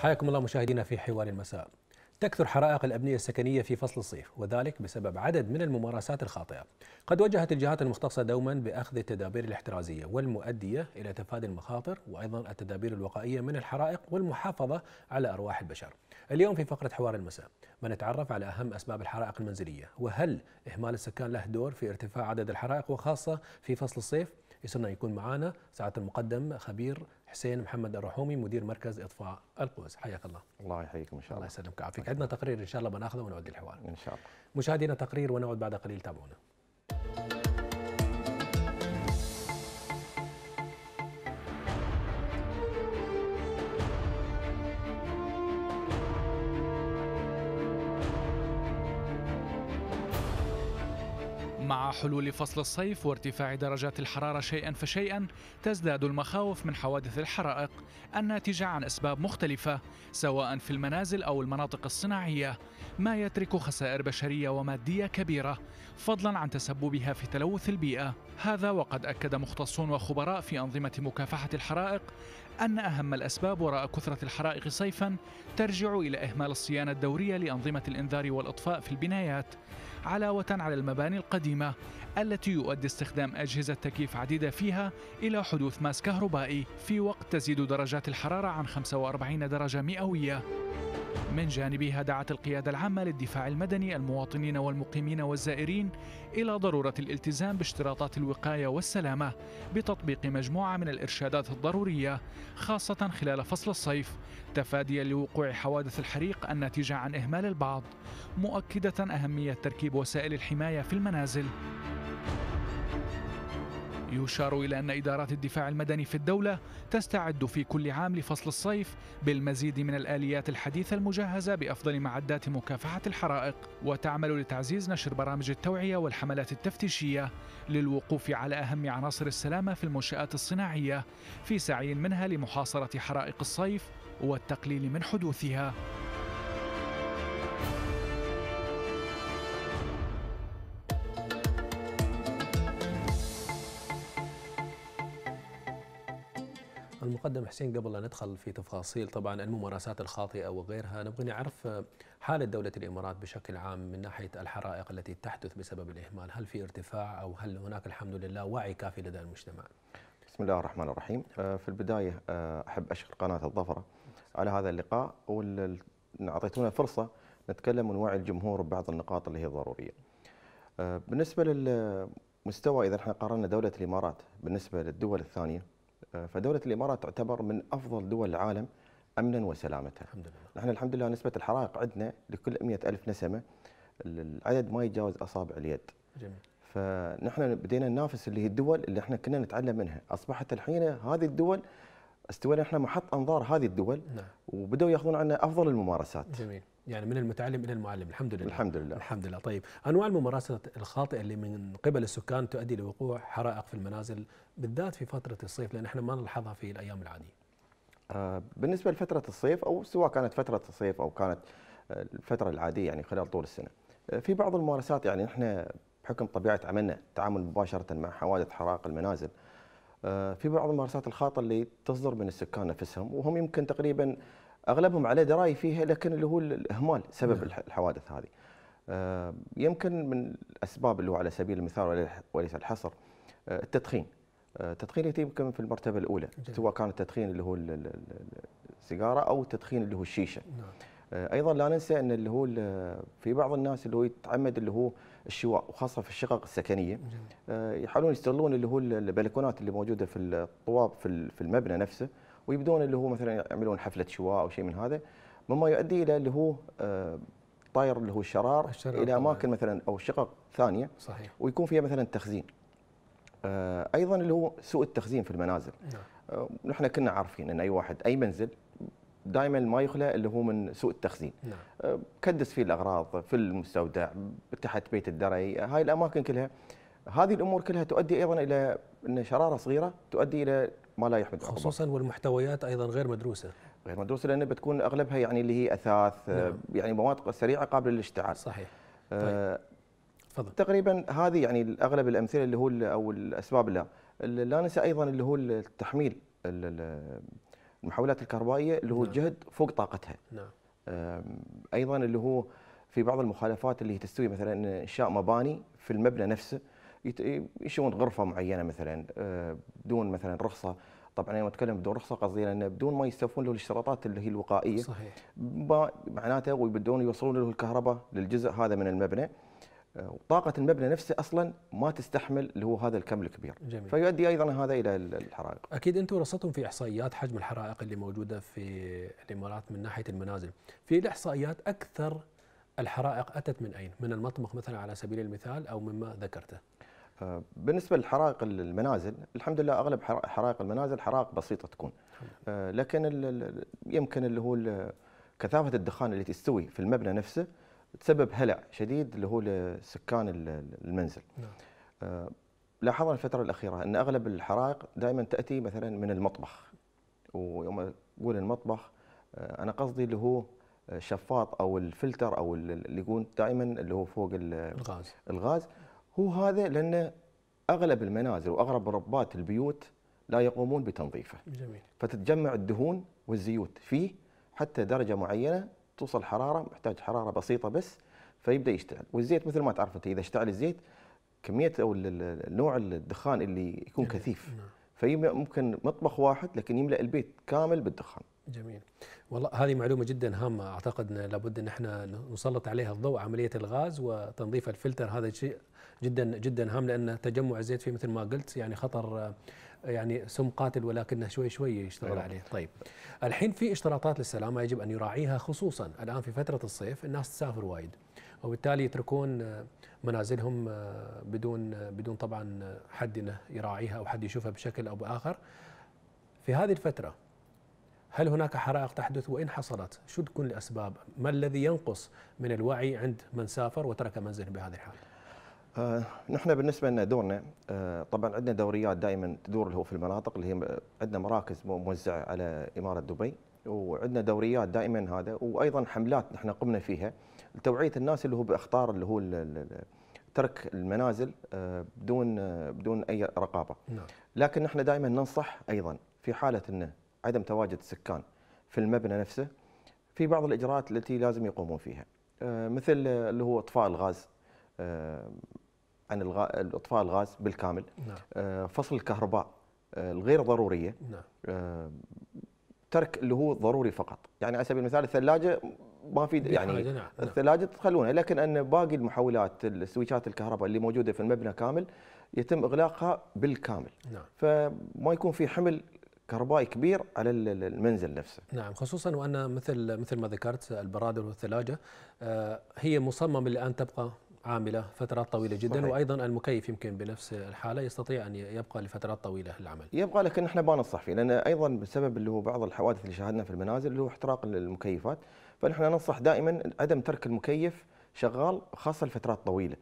حياكم الله مشاهدينا في حوار المساء تكثر حرائق الأبنية السكنية في فصل الصيف وذلك بسبب عدد من الممارسات الخاطئة قد وجهت الجهات المختصة دوما بأخذ التدابير الاحترازية والمؤدية إلى تفادي المخاطر وأيضا التدابير الوقائية من الحرائق والمحافظة على أرواح البشر اليوم في فقرة حوار المساء بنتعرف على أهم أسباب الحرائق المنزلية وهل إهمال السكان له دور في ارتفاع عدد الحرائق وخاصة في فصل الصيف يسرنا يكون معنا سعاده المقدم خبير حسين محمد الرحومي مدير مركز اطفاء القوس حياك الله الله يحييكم ان شاء الله الله يسلمك ويعافيك عندنا تقرير ان شاء الله بناخذه ونعود للحوار ان شاء الله مشاهدينا تقرير ونعود بعد قليل تابعونا مع حلول فصل الصيف وارتفاع درجات الحرارة شيئا فشيئا تزداد المخاوف من حوادث الحرائق الناتجة عن أسباب مختلفة سواء في المنازل أو المناطق الصناعية ما يترك خسائر بشرية ومادية كبيرة فضلا عن تسببها في تلوث البيئة هذا وقد أكد مختصون وخبراء في أنظمة مكافحة الحرائق أن أهم الأسباب وراء كثرة الحرائق صيفا ترجع إلى إهمال الصيانة الدورية لأنظمة الإنذار والإطفاء في البنايات علاوة على المباني القديمة التي يؤدي استخدام أجهزة تكييف عديدة فيها إلى حدوث ماس كهربائي في وقت تزيد درجات الحرارة عن 45 درجة مئوية من جانبها دعت القيادة العامة للدفاع المدني المواطنين والمقيمين والزائرين إلى ضرورة الالتزام باشتراطات الوقاية والسلامة بتطبيق مجموعة من الإرشادات الضرورية خاصة خلال فصل الصيف تفاديا لوقوع حوادث الحريق الناتجة عن إهمال البعض مؤكدة أهمية تركيب وسائل الحماية في المنازل يشار إلى أن إدارات الدفاع المدني في الدولة تستعد في كل عام لفصل الصيف بالمزيد من الآليات الحديثة المجهزة بأفضل معدات مكافحة الحرائق وتعمل لتعزيز نشر برامج التوعية والحملات التفتيشية للوقوف على أهم عناصر السلامة في المنشآت الصناعية في سعي منها لمحاصرة حرائق الصيف والتقليل من حدوثها المقدم حسين قبل لا ندخل في تفاصيل طبعا الممارسات الخاطئه وغيرها نبغى نعرف آه، حاله دوله الامارات بشكل عام من ناحيه الحرائق التي تحدث بسبب الاهمال، هل في ارتفاع او هل هناك الحمد لله وعي كافي لدى المجتمع؟ بسم الله الرحمن الرحيم، آه، في البدايه آه، احب اشكر قناه الظفره على هذا اللقاء اعطيتونا فرصه نتكلم ونوعي الجمهور ببعض النقاط اللي هي ضروريه. بالنسبه لل مستوى اذا احنا قارنا دوله الامارات بالنسبه للدول الثانيه فدولة الإمارات تعتبر من أفضل دول العالم أمنا وسلامة الحمد لله. نحن الحمد لله نسبة الحرائق عندنا لكل 100 ألف نسمة العدد ما يتجاوز أصابع اليد جميل. فنحن بدينا ننافس اللي هي الدول اللي احنا كنا نتعلم منها اصبحت الحين هذه الدول استوينا احنا محط انظار هذه الدول نعم. وبداوا ياخذون عنا افضل الممارسات جميل يعني من المتعلم الى المعلم الحمد لله الحمد لله الحمد لله طيب انواع الممارسات الخاطئه اللي من قبل السكان تؤدي لوقوع حرائق في المنازل بالذات في فتره الصيف لان احنا ما نلاحظها في الايام العاديه آه، بالنسبه لفتره الصيف او سواء كانت فتره الصيف او كانت آه، الفتره العاديه يعني خلال طول السنه آه، في بعض الممارسات يعني احنا بحكم طبيعه عملنا التعامل مباشره مع حوادث حرائق المنازل في بعض الممارسات الخاطئه اللي تصدر من السكان نفسهم وهم يمكن تقريبا اغلبهم على درايه فيها لكن اللي هو الاهمال سبب نعم. الحوادث هذه آه، يمكن من الاسباب اللي هو على سبيل المثال وليس الحصر آه، التدخين آه، التدخين يتم يمكن في المرتبه الاولى جميل. سواء كان التدخين اللي هو السيجاره او التدخين اللي هو الشيشه نعم. ايضا لا ننسى ان اللي هو في بعض الناس اللي هو يتعمد اللي هو الشواء وخاصه في الشقق السكنيه جميل. يحاولون يستغلون اللي هو البلكونات اللي موجوده في الطواب في المبنى نفسه ويبدون اللي هو مثلا يعملون حفله شواء او شيء من هذا مما يؤدي الى اللي هو آه، طاير اللي هو الشرار, الشرار الى اماكن مثلا او شقق ثانيه صحيح ويكون فيها مثلا تخزين آه، ايضا اللي هو سوء التخزين في المنازل نعم. آه، نحن كنا عارفين ان اي واحد اي منزل دائما ما يخلى اللي هو من سوء التخزين نعم. كدس فيه الاغراض في المستودع تحت بيت الدرعي هاي الاماكن كلها هذه الامور كلها تؤدي ايضا الى ان شراره صغيره تؤدي الى ما لا يحمد عقبه خصوصا والمحتويات ايضا غير مدروسه غير مدروسه لان بتكون اغلبها يعني اللي هي اثاث نعم. آه، يعني مواد سريعه قابله للاشتعال صحيح آه، طيب. تفضل تقريبا هذه يعني اغلب الامثله اللي هو او الاسباب لا لا ننسى ايضا اللي هو التحميل المحولات الكهربائيه اللي هو نعم. الجهد فوق طاقتها نعم ايضا اللي هو في بعض المخالفات اللي تستوي مثلا انشاء مباني في المبنى نفسه يشون غرفه معينه مثلا آه، بدون مثلا رخصه طبعا انا اتكلم بدون رخصه قصدي لان بدون ما يستوفون له الاشتراطات اللي هي الوقائيه صحيح معناته ويبدون يوصلون له الكهرباء للجزء هذا من المبنى وطاقة آه، المبنى نفسه أصلا ما تستحمل اللي هو هذا الكم الكبير جميل. فيؤدي أيضا هذا إلى الحرائق أكيد أنتم رصدتم في إحصائيات حجم الحرائق اللي موجودة في الإمارات من ناحية المنازل في الإحصائيات أكثر الحرائق أتت من أين؟ من المطبخ مثلا على سبيل المثال أو مما ذكرته آه، بالنسبه للحرائق المنازل الحمد لله اغلب حرائق المنازل حرائق بسيطه تكون آه، لكن يمكن اللي هو كثافه الدخان اللي تستوي في المبنى نفسه تسبب هلع شديد اللي هو لسكان المنزل نعم. آه، لاحظنا الفتره الاخيره ان اغلب الحرائق دائما تاتي مثلا من المطبخ ويوم اقول المطبخ انا قصدي اللي هو الشفاط او الفلتر او اللي يكون دائما اللي هو فوق الغاز الغاز هو هذا لان اغلب المنازل واغلب ربات البيوت لا يقومون بتنظيفه. جميل. فتتجمع الدهون والزيوت فيه حتى درجه معينه توصل حراره محتاج حراره بسيطه بس فيبدا يشتعل، والزيت مثل ما تعرف انت اذا اشتعل الزيت كميه او نوع الدخان اللي يكون كثيف. نعم. فممكن مطبخ واحد لكن يملا البيت كامل بالدخان. جميل والله هذه معلومه جدا هامه اعتقد لابد ان احنا نسلط عليها الضوء عمليه الغاز وتنظيف الفلتر هذا شيء جدا جدا هام لان تجمع الزيت فيه مثل ما قلت يعني خطر يعني سم قاتل ولكنه شوي شوي يشتغل أيوة. عليه طيب الحين في اشتراطات للسلامه يجب ان يراعيها خصوصا الان في فتره الصيف الناس تسافر وايد وبالتالي يتركون منازلهم بدون بدون طبعا حد يراعيها او حد يشوفها بشكل او باخر في هذه الفتره هل هناك حرائق تحدث وإن حصلت شو تكون الأسباب ما الذي ينقص من الوعي عند من سافر وترك منزله بهذه الحالة آه نحن بالنسبة لنا دورنا آه طبعا عندنا دوريات دائما تدور اللي هو في المناطق اللي هي عندنا مراكز موزعة على إمارة دبي وعندنا دوريات دائما هذا وأيضا حملات نحن قمنا فيها لتوعية الناس اللي هو بأخطار اللي هو ترك المنازل آه، بدون آه، بدون أي رقابة نعم. لكن نحن دائما ننصح أيضا في حالة أنه عدم تواجد السكان في المبنى نفسه في بعض الاجراءات التي لازم يقومون فيها آه، مثل آه، اللي هو اطفاء الغاز آه، عن اطفاء الغاز بالكامل نعم. فصل الكهرباء الغير ضروريه نعم. ترك اللي هو ضروري فقط يعني على سبيل المثال الثلاجه ما في يعني نعم، الثلاجه تخلونها لكن ان باقي المحولات السويتشات الكهرباء اللي موجوده في المبنى كامل يتم اغلاقها بالكامل فما يكون في حمل كهربائي كبير على المنزل نفسه. نعم خصوصا وان مثل مثل ما ذكرت البرادر والثلاجه آه، هي مصممه لان تبقى عامله فترات طويله جدا صحيح. وايضا المكيف يمكن بنفس الحاله يستطيع ان يبقى لفترات طويله العمل. يبقى لكن احنا بننصح فيه لان ايضا بسبب اللي هو بعض الحوادث اللي شاهدنا في المنازل اللي هو احتراق المكيفات فنحن ننصح دائما عدم ترك المكيف شغال خاصه لفترات طويله.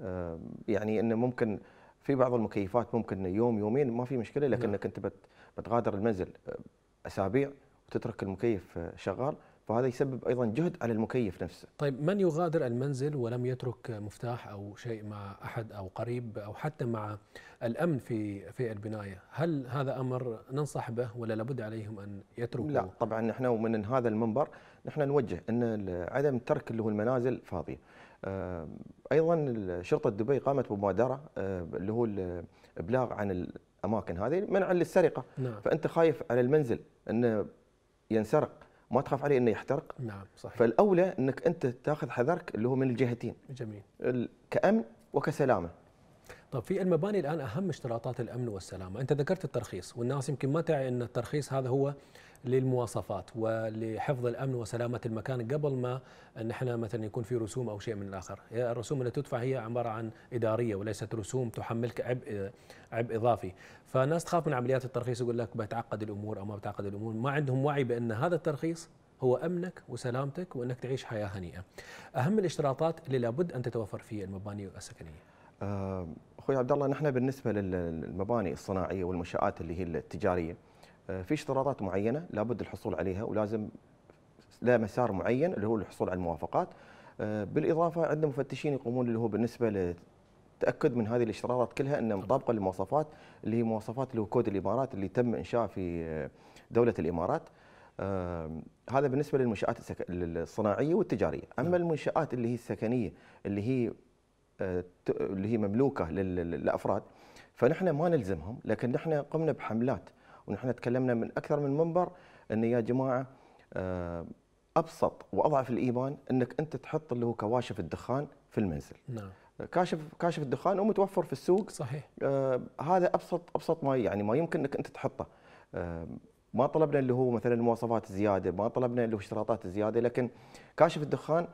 آه، يعني انه ممكن في بعض المكيفات ممكن يوم يومين ما في مشكله لكنك انت بت بتغادر المنزل آه، اسابيع وتترك المكيف آه، شغال فهذا يسبب ايضا جهد على المكيف نفسه. طيب من يغادر المنزل ولم يترك مفتاح او شيء مع احد او قريب او حتى مع الامن في في البنايه، هل هذا امر ننصح به ولا لابد عليهم ان يتركوا؟ لا طبعا نحن ومن هذا المنبر نحن نوجه ان عدم ترك اللي هو المنازل فاضيه. آه، ايضا شرطه دبي قامت بمبادره اللي هو الابلاغ عن الاماكن هذه منعا للسرقه نعم. فانت خايف على المنزل انه ينسرق ما تخاف عليه انه يحترق نعم صحيح فالاولى انك انت تاخذ حذرك اللي هو من الجهتين جميل كامن وكسلامه طيب في المباني الان اهم اشتراطات الامن والسلامه، انت ذكرت الترخيص والناس يمكن ما تعي ان الترخيص هذا هو للمواصفات ولحفظ الامن وسلامه المكان قبل ما ان احنا مثلا يكون في رسوم او شيء من الاخر، الرسوم اللي تدفع هي عباره عن اداريه وليست رسوم تحملك عبء عبء اضافي، فالناس تخاف من عمليات الترخيص يقول لك بتعقد الامور او ما بتعقد الامور، ما عندهم وعي بان هذا الترخيص هو امنك وسلامتك وانك تعيش حياه هنيئه. اهم الاشتراطات اللي لابد ان تتوفر فيه المباني السكنيه. آه، اخوي عبد الله نحن بالنسبه للمباني الصناعيه والمنشات اللي هي التجاريه آه، في اشتراطات معينه لابد الحصول عليها ولازم لا مسار معين اللي هو الحصول على الموافقات آه، بالاضافه عندنا مفتشين يقومون اللي هو بالنسبه للتاكد من هذه الاشتراطات كلها انها مطابقه للمواصفات اللي هي مواصفات اللي هو كود الامارات اللي تم انشاء في آه، دوله الامارات هذا بالنسبه للمنشات الصناعيه والتجاريه نعم. اما المنشات اللي هي السكنيه اللي هي اللي هي مملوكه للافراد فنحن ما نلزمهم لكن نحن قمنا بحملات ونحن تكلمنا من اكثر من منبر ان يا جماعه آه، ابسط واضعف الايمان انك انت تحط اللي هو كواشف الدخان في المنزل نعم كاشف كاشف الدخان ومتوفر في السوق صحيح آه هذا ابسط ابسط ما يعني ما يمكن انك انت تحطه آه ما طلبنا اللي هو مثلا مواصفات زياده ما طلبنا اللي هو اشتراطات زياده لكن كاشف الدخان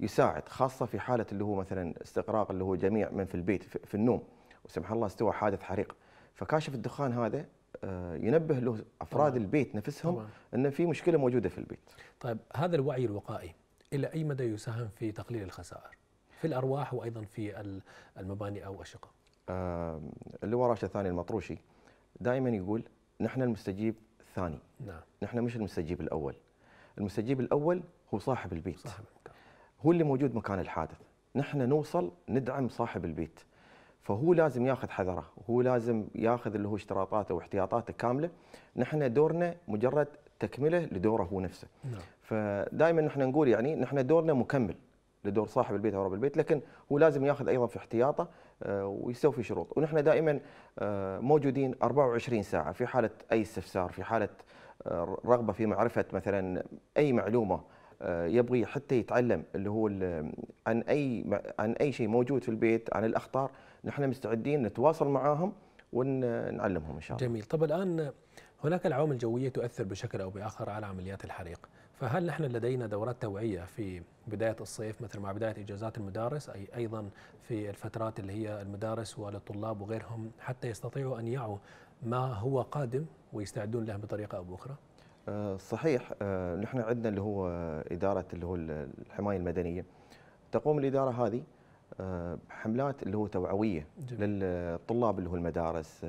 يساعد خاصه في حاله اللي هو مثلا استغراق اللي هو جميع من في البيت في, في النوم وسمح الله استوى حادث حريق فكاشف الدخان هذا آه، ينبه له افراد طبعا. البيت نفسهم طبعا. ان في مشكله موجوده في البيت. طيب هذا الوعي الوقائي الى اي مدى يساهم في تقليل الخسائر؟ في الارواح وايضا في المباني او الشقق. آه اللواء راشد ثاني المطروشي دائما يقول نحن المستجيب الثاني. نعم. نحن مش المستجيب الاول. المستجيب الاول هو صاحب البيت. صاحب هو اللي موجود مكان الحادث. نحن نوصل ندعم صاحب البيت. فهو لازم ياخذ حذره وهو لازم ياخذ اللي هو اشتراطاته واحتياطاته كامله نحن دورنا مجرد تكمله لدوره هو نفسه نعم. فدائما نحن نقول يعني نحن دورنا مكمل لدور صاحب البيت او رب البيت لكن هو لازم ياخذ ايضا في احتياطه آه، ويستوفي شروط ونحن دائما آه، موجودين 24 ساعه في حاله اي استفسار في حاله آه، رغبه في معرفه مثلا اي معلومه آه، يبغي حتى يتعلم اللي هو عن اي عن اي شيء موجود في البيت عن الاخطار نحن مستعدين نتواصل معاهم ونعلمهم ان شاء الله. جميل، طب الان هناك العوامل الجويه تؤثر بشكل او باخر على عمليات الحريق، فهل نحن لدينا دورات توعيه في بدايه الصيف مثل مع بدايه اجازات المدارس اي ايضا في الفترات اللي هي المدارس وللطلاب وغيرهم حتى يستطيعوا ان يعوا ما هو قادم ويستعدون له بطريقه او باخرى؟ آه، صحيح آه، نحن عندنا اللي هو اداره اللي هو الحمايه المدنيه تقوم الاداره هذه آه، بحملات اللي هو توعويه جميل. للطلاب اللي هو المدارس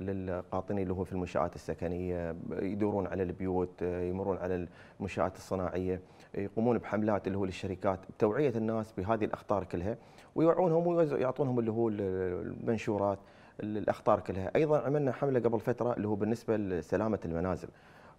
للقاطنين اللي هو في المنشآت السكنية يدورون على البيوت يمرون على المنشآت الصناعية يقومون بحملات اللي هو للشركات توعية الناس بهذه الأخطار كلها ويوعونهم ويعطونهم اللي هو المنشورات الأخطار كلها أيضا عملنا حملة قبل فترة اللي هو بالنسبة لسلامة المنازل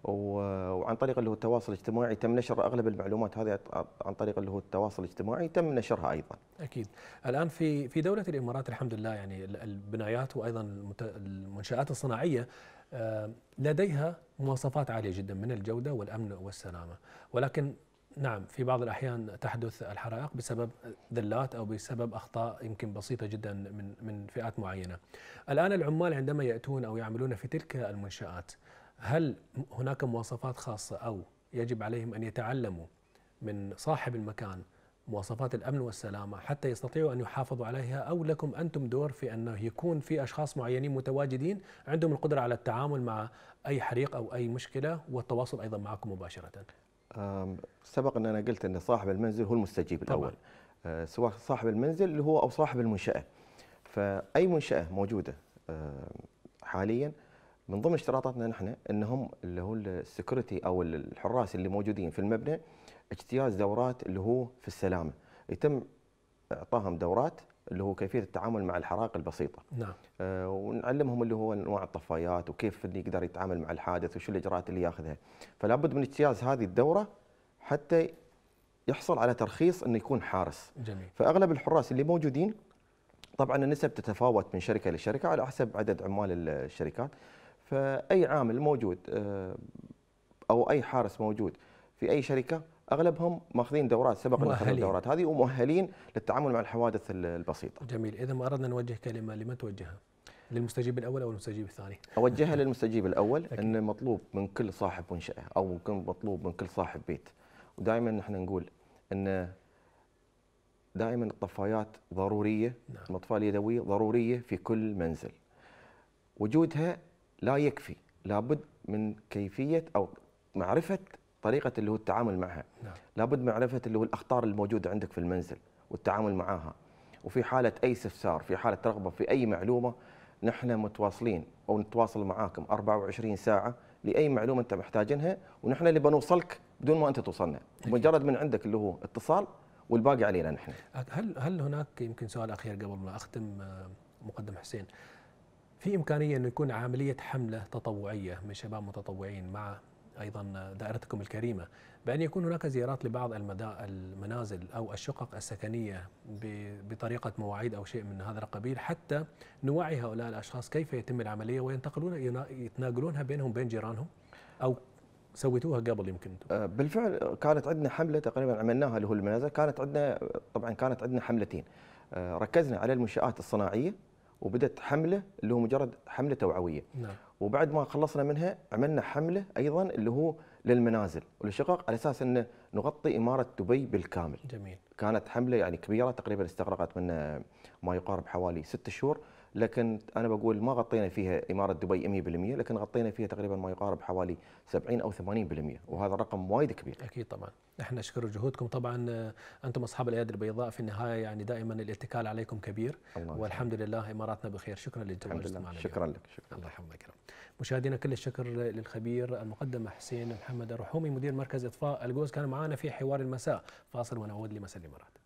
وعن طريق اللي هو التواصل الاجتماعي تم نشر اغلب المعلومات هذه عن طريق اللي هو التواصل الاجتماعي تم نشرها ايضا. اكيد. الان في في دوله الامارات الحمد لله يعني البنايات وايضا المنشات الصناعيه آه، لديها مواصفات عاليه جدا من الجوده والامن والسلامه، ولكن نعم في بعض الأحيان تحدث الحرائق بسبب ذلات أو بسبب أخطاء يمكن بسيطة جدا من من فئات معينة. الآن العمال عندما يأتون أو يعملون في تلك المنشآت هل هناك مواصفات خاصة أو يجب عليهم أن يتعلموا من صاحب المكان مواصفات الأمن والسلامة حتى يستطيعوا أن يحافظوا عليها أو لكم أنتم دور في أنه يكون في أشخاص معينين متواجدين عندهم القدرة على التعامل مع أي حريق أو أي مشكلة والتواصل أيضا معكم مباشرة سبق أن أنا قلت أن صاحب المنزل هو المستجيب الأول أه، سواء صاحب المنزل اللي هو أو صاحب المنشأة فأي منشأة موجودة أه، حالياً من ضمن اشتراطاتنا نحن انهم اللي هو السكيورتي او الحراس اللي موجودين في المبنى اجتياز دورات اللي هو في السلامه يتم اعطاهم دورات اللي هو كيفيه التعامل مع الحرائق البسيطه. نعم. آه ونعلمهم اللي هو انواع الطفايات وكيف اللي يقدر يتعامل مع الحادث وشو الاجراءات اللي ياخذها. فلا بد من اجتياز هذه الدوره حتى يحصل على ترخيص انه يكون حارس. جميل. فاغلب الحراس اللي موجودين طبعا النسب تتفاوت من شركه لشركه على حسب عدد عمال الشركات، فاي عامل موجود آه، او اي حارس موجود في اي شركه اغلبهم ماخذين دورات سبق ان الدورات هذه ومؤهلين للتعامل مع الحوادث البسيطه. جميل، اذا ما اردنا نوجه كلمه لمن توجهها؟ للمستجيب الاول او المستجيب الثاني؟ اوجهها للمستجيب الاول ان مطلوب من كل صاحب منشاه او مطلوب من كل صاحب بيت ودائما نحن نقول ان دائما الطفايات ضروريه نعم. المطفاه اليدويه ضروريه في كل منزل. وجودها لا يكفي لابد من كيفيه او معرفه طريقه اللي هو التعامل معها نعم. لابد معرفه اللي هو الاخطار الموجوده عندك في المنزل والتعامل معها وفي حاله اي استفسار في حاله رغبه في اي معلومه نحن متواصلين او نتواصل معاكم 24 ساعه لاي معلومه انت محتاجينها ونحن اللي بنوصلك بدون ما انت توصلنا مجرد من عندك اللي هو اتصال والباقي علينا نحن هل هل هناك يمكن سؤال اخير قبل ما اختم آه، مقدم حسين في إمكانية أنه يكون عملية حملة تطوعية من شباب متطوعين مع أيضا دائرتكم الكريمة بأن يكون هناك زيارات لبعض المنازل أو الشقق السكنية بطريقة مواعيد أو شيء من هذا القبيل حتى نوعي هؤلاء الأشخاص كيف يتم العملية وينتقلون يتناقلونها بينهم بين جيرانهم أو سويتوها قبل يمكن أه، بالفعل كانت عندنا حمله تقريبا عملناها اللي هو المنازل كانت عندنا طبعا كانت عندنا حملتين أه، ركزنا على المنشات الصناعيه وبدت حمله اللي هو مجرد حمله توعويه نعم. وبعد ما خلصنا منها عملنا حمله ايضا اللي هو للمنازل والشقق على اساس انه نغطي اماره دبي بالكامل. جميل. كانت حمله يعني كبيره تقريبا استغرقت منا ما يقارب حوالي ست شهور لكن انا بقول ما غطينا فيها اماره دبي 100% لكن غطينا فيها تقريبا ما يقارب حوالي 70 او 80% وهذا رقم وايد كبير. اكيد طبعا، احنا نشكر جهودكم طبعا آه، انتم اصحاب الايادي البيضاء في النهايه يعني دائما الاتكال عليكم كبير الله والحمد شكرا. لله اماراتنا بخير، شكرا لتواجدكم معنا. شكرا لك شكرا الله يحفظك يا رب. مشاهدينا كل الشكر للخبير المقدم حسين محمد الرحومي مدير مركز اطفاء الجوز كان معنا في حوار المساء، فاصل ونعود لمساء الامارات.